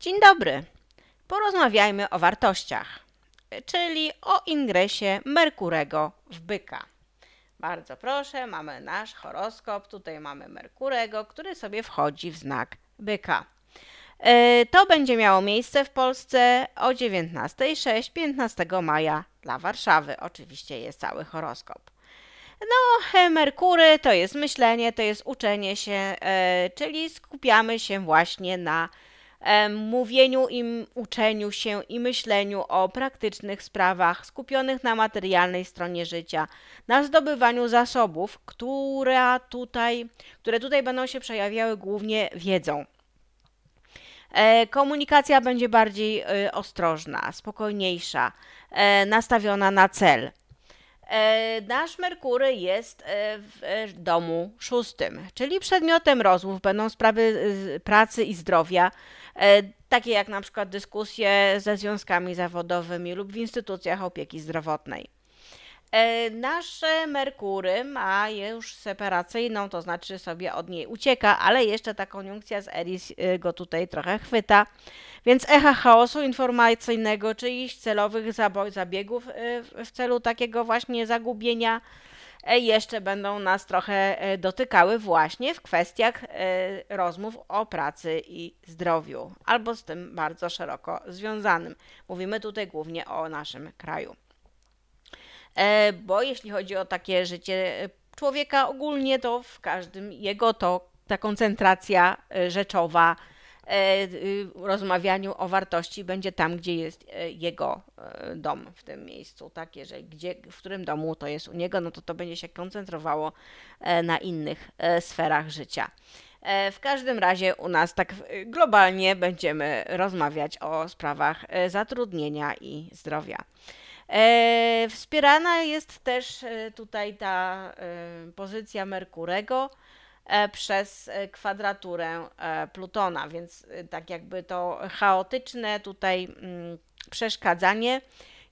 Dzień dobry. Porozmawiajmy o wartościach, czyli o ingresie Merkurego w byka. Bardzo proszę, mamy nasz horoskop. Tutaj mamy Merkurego, który sobie wchodzi w znak byka. E, to będzie miało miejsce w Polsce o 19.06 15 maja dla Warszawy. Oczywiście jest cały horoskop. No, e, Merkury to jest myślenie, to jest uczenie się, e, czyli skupiamy się właśnie na mówieniu im, uczeniu się i myśleniu o praktycznych sprawach skupionych na materialnej stronie życia, na zdobywaniu zasobów, które tutaj, które tutaj będą się przejawiały głównie wiedzą. E, komunikacja będzie bardziej y, ostrożna, spokojniejsza, e, nastawiona na cel. E, nasz Merkury jest e, w e, domu szóstym, czyli przedmiotem rozmów będą sprawy pracy i zdrowia, takie jak na przykład dyskusje ze związkami zawodowymi lub w instytucjach opieki zdrowotnej. E, nasze Merkury ma już separacyjną, to znaczy sobie od niej ucieka, ale jeszcze ta koniunkcja z Eris e, go tutaj trochę chwyta. Więc echa chaosu informacyjnego, czyichś celowych zabiegów e, w celu takiego właśnie zagubienia jeszcze będą nas trochę dotykały właśnie w kwestiach rozmów o pracy i zdrowiu, albo z tym bardzo szeroko związanym. Mówimy tutaj głównie o naszym kraju. E, bo jeśli chodzi o takie życie e, człowieka ogólnie, to w każdym jego to ta koncentracja e, rzeczowa, y, rozmawianiu o wartości będzie tam, gdzie jest jego dom w tym miejscu, tak? Jeżeli gdzie, w którym domu to jest u niego, no to to będzie się koncentrowało na innych sferach życia. W każdym razie u nas tak globalnie będziemy rozmawiać o sprawach zatrudnienia i zdrowia. E, wspierana jest też e, tutaj ta e, pozycja Merkurego e, przez e, kwadraturę e, Plutona, więc tak jakby to chaotyczne tutaj m, mm, przeszkadzanie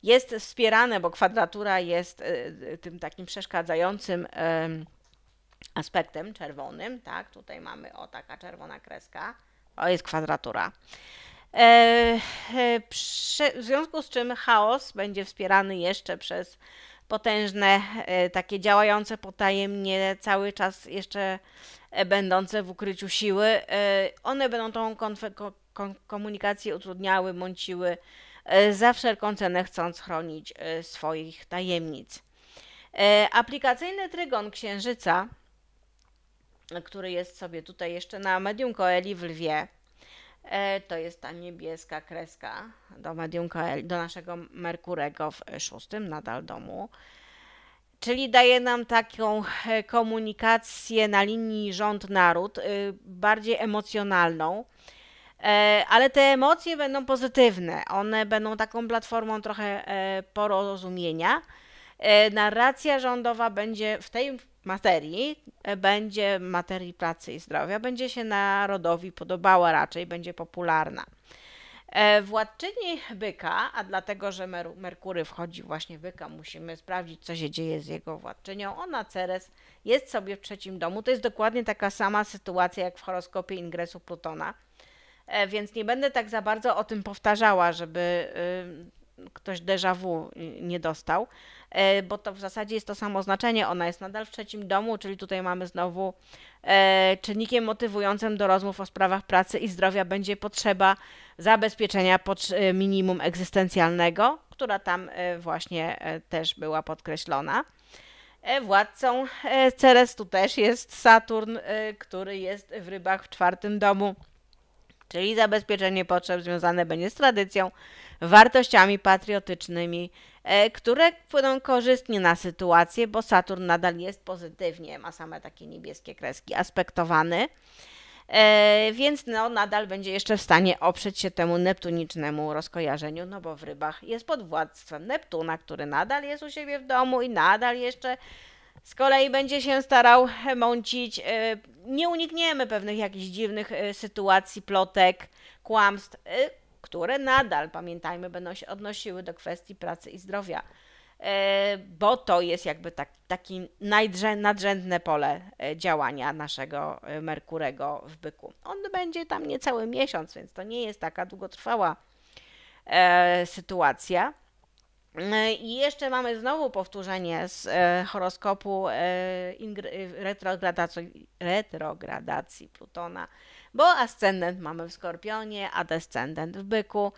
jest wspierane, bo kwadratura jest tym takim przeszkadzającym aspektem czerwonym, tak? Tutaj mamy o taka czerwona kreska. o jest kwadratura. E, e, w związku z czym chaos będzie wspierany jeszcze przez potężne, e, takie działające potajemnie, cały czas jeszcze będące w ukryciu siły. One będą tą komunikację utrudniały, mąciły, za wszelką cenę chcąc chronić swoich tajemnic. Aplikacyjny trygon księżyca, który jest sobie tutaj jeszcze na medium koeli w lwie, E, to jest ta niebieska kreska do medium.pl, do naszego Merkurego w szóstym nadal domu. Czyli daje nam taką e, komunikację na linii rząd-naród, e, bardziej emocjonalną, ale te emocje będą pozytywne. One będą taką platformą trochę porozumienia. Narracja rządowa będzie w tej materii, e, będzie materii pracy i zdrowia, będzie się narodowi podobała raczej, będzie popularna. E, władczyni byka, a dlatego, że Mer Merkury wchodzi właśnie byka, musimy sprawdzić, co się dzieje z jego władczynią. Ona, Ceres, jest sobie w trzecim domu. To jest dokładnie taka sama sytuacja jak w horoskopie ingresu Plutona. E, więc nie będę tak za bardzo o tym powtarzała, żeby ktoś déjà vu y, nie dostał, e, bo to w zasadzie jest to samo znaczenie. Ona jest nadal w trzecim domu, czyli tutaj mamy znowu e, czynnikiem motywującym do rozmów o sprawach pracy i zdrowia będzie potrzeba zabezpieczenia pod e, minimum egzystencjalnego, która tam właśnie też była podkreślona. Władcą tu też jest Saturn, który jest w rybach w czwartym domu czyli zabezpieczenie potrzeb związane będzie z tradycją, wartościami patriotycznymi, e, które wpłyną korzystnie na sytuację, bo Saturn nadal jest pozytywnie, ma same takie niebieskie kreski, aspektowany. E, więc no, nadal będzie jeszcze w stanie oprzeć się temu neptunicznemu rozkojarzeniu, no bo w rybach jest pod władztwem Neptuna, który nadal jest u siebie w domu i nadal jeszcze z kolei będzie się starał mącić. E, nie unikniemy pewnych jakichś dziwnych e, sytuacji, plotek, kłamstw, e, które nadal, pamiętajmy, będą się odnosiły do kwestii pracy i zdrowia, bo to jest jakby tak, taki nadrzędne pole działania naszego Merkurego w byku. On będzie tam niecały miesiąc, więc to nie jest taka długotrwała sytuacja. E, I jeszcze mamy znowu powtórzenie z e, horoskopu e, retrogradacji, Plutona, bo ascendent mamy w Skorpionie, a descendent w Byku,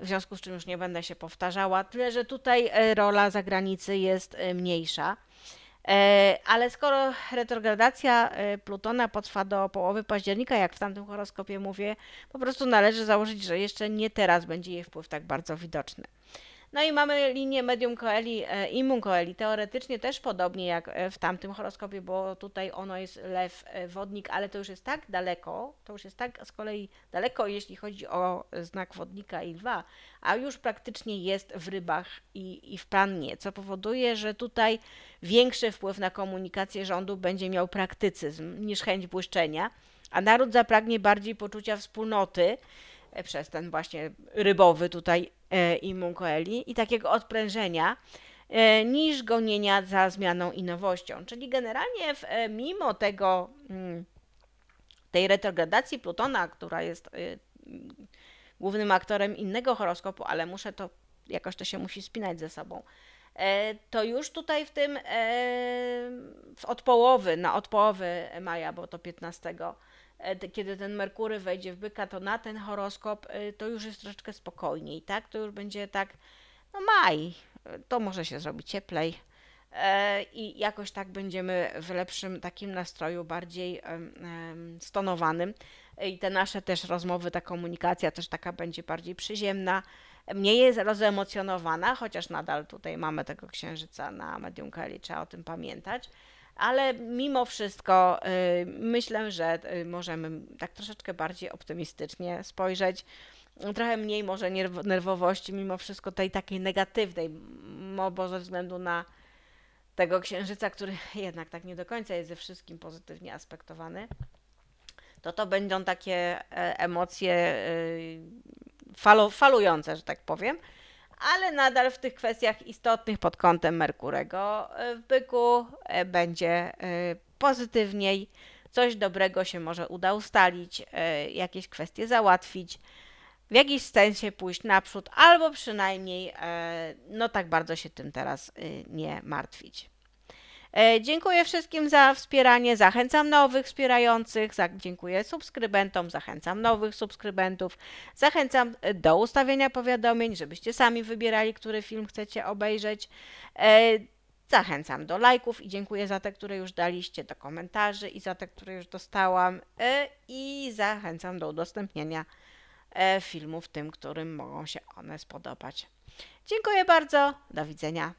w związku z czym już nie będę się powtarzała, tyle że tutaj rola zagranicy jest mniejsza. Ale skoro retrogradacja Plutona potrwa do połowy października, jak w tamtym horoskopie mówię, po prostu należy założyć, że jeszcze nie teraz będzie jej wpływ tak bardzo widoczny. No i mamy linię medium koeli, e, immun koeli. Teoretycznie też podobnie jak e, w tamtym horoskopie, bo tutaj ono jest lew e, wodnik, ale to już jest tak daleko, to już jest tak z kolei daleko, jeśli chodzi o znak wodnika i lwa, a już praktycznie jest w rybach i, i w pannie, co powoduje, że tutaj większy wpływ na komunikację rządu będzie miał praktycyzm niż chęć błyszczenia, a naród zapragnie bardziej poczucia wspólnoty przez ten właśnie rybowy tutaj e, immunkoeli i takiego odprężenia e, niż gonienia za zmianą i nowością. Czyli generalnie w, e, mimo tego mm, tej retrogradacji Plutona, która jest głównym aktorem innego horoskopu, ale muszę to jakoś to się musi spinać ze sobą. To już tutaj w tym od połowy, na od połowy maja, bo to 15 E, kiedy ten Merkury wejdzie w byka, to na ten horoskop e, to już jest troszeczkę spokojniej, tak? To już będzie tak, no maj, to może się zrobić cieplej e, i jakoś tak będziemy w lepszym takim nastroju, bardziej stonowanym. I te nasze też rozmowy, ta komunikacja też taka będzie bardziej przyziemna, mniej jest rozemocjonowana, chociaż nadal tutaj mamy tego księżyca na medium Kali, trzeba o tym pamiętać ale mimo wszystko y, myślę, że y, możemy tak troszeczkę bardziej optymistycznie spojrzeć. Trochę mniej może nerwowości, mimo wszystko tej takiej negatywnej, bo ze względu na tego księżyca, który jednak tak nie do końca jest ze wszystkim pozytywnie aspektowany, to to będą takie e, emocje y, falujące, że tak powiem ale nadal w tych kwestiach istotnych pod kątem Merkurego e, w byku e, będzie e, pozytywniej. Coś dobrego się może uda ustalić, jakieś kwestie załatwić, w jakiś sensie pójść naprzód, albo przynajmniej no tak bardzo się tym teraz nie martwić. E, dziękuję wszystkim za wspieranie, zachęcam nowych wspierających, dziękuję subskrybentom, zachęcam nowych subskrybentów, zachęcam e, do ustawienia powiadomień, żebyście sami wybierali, który film chcecie obejrzeć. E, zachęcam do lajków i dziękuję za te, które już daliście, do komentarzy i za te, które już dostałam. I zachęcam do udostępnienia filmów tym, którym mogą się one spodobać. Dziękuję bardzo, do widzenia.